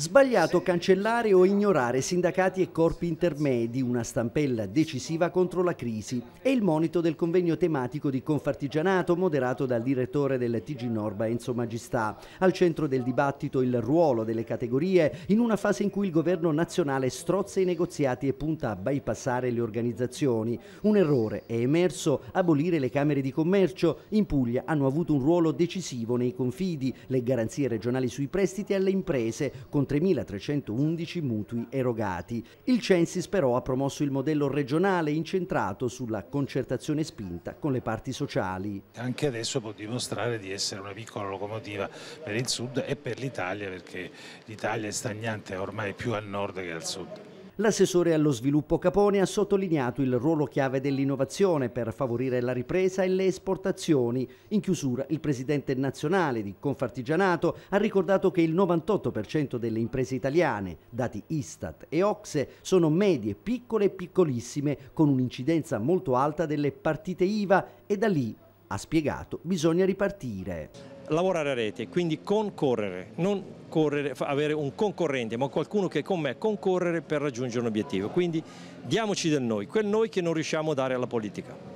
Sbagliato cancellare o ignorare sindacati e corpi intermedi, una stampella decisiva contro la crisi. È il monito del convegno tematico di Confartigianato moderato dal direttore del TG Norba Enzo Magistà. Al centro del dibattito il ruolo delle categorie in una fase in cui il governo nazionale strozza i negoziati e punta a bypassare le organizzazioni. Un errore è emerso abolire le Camere di Commercio. In Puglia hanno avuto un ruolo decisivo nei confidi, le garanzie regionali sui prestiti alle imprese, contro 3.311 mutui erogati. Il Censis però ha promosso il modello regionale incentrato sulla concertazione spinta con le parti sociali. Anche adesso può dimostrare di essere una piccola locomotiva per il sud e per l'Italia perché l'Italia è stagnante ormai più al nord che al sud. L'assessore allo sviluppo Capone ha sottolineato il ruolo chiave dell'innovazione per favorire la ripresa e le esportazioni. In chiusura il presidente nazionale di Confartigianato ha ricordato che il 98% delle imprese italiane, dati Istat e Oxe, sono medie, piccole e piccolissime, con un'incidenza molto alta delle partite IVA e da lì, ha spiegato, bisogna ripartire lavorare a rete, quindi concorrere, non correre, avere un concorrente, ma qualcuno che è con me concorrere per raggiungere un obiettivo. Quindi diamoci del noi, quel noi che non riusciamo a dare alla politica.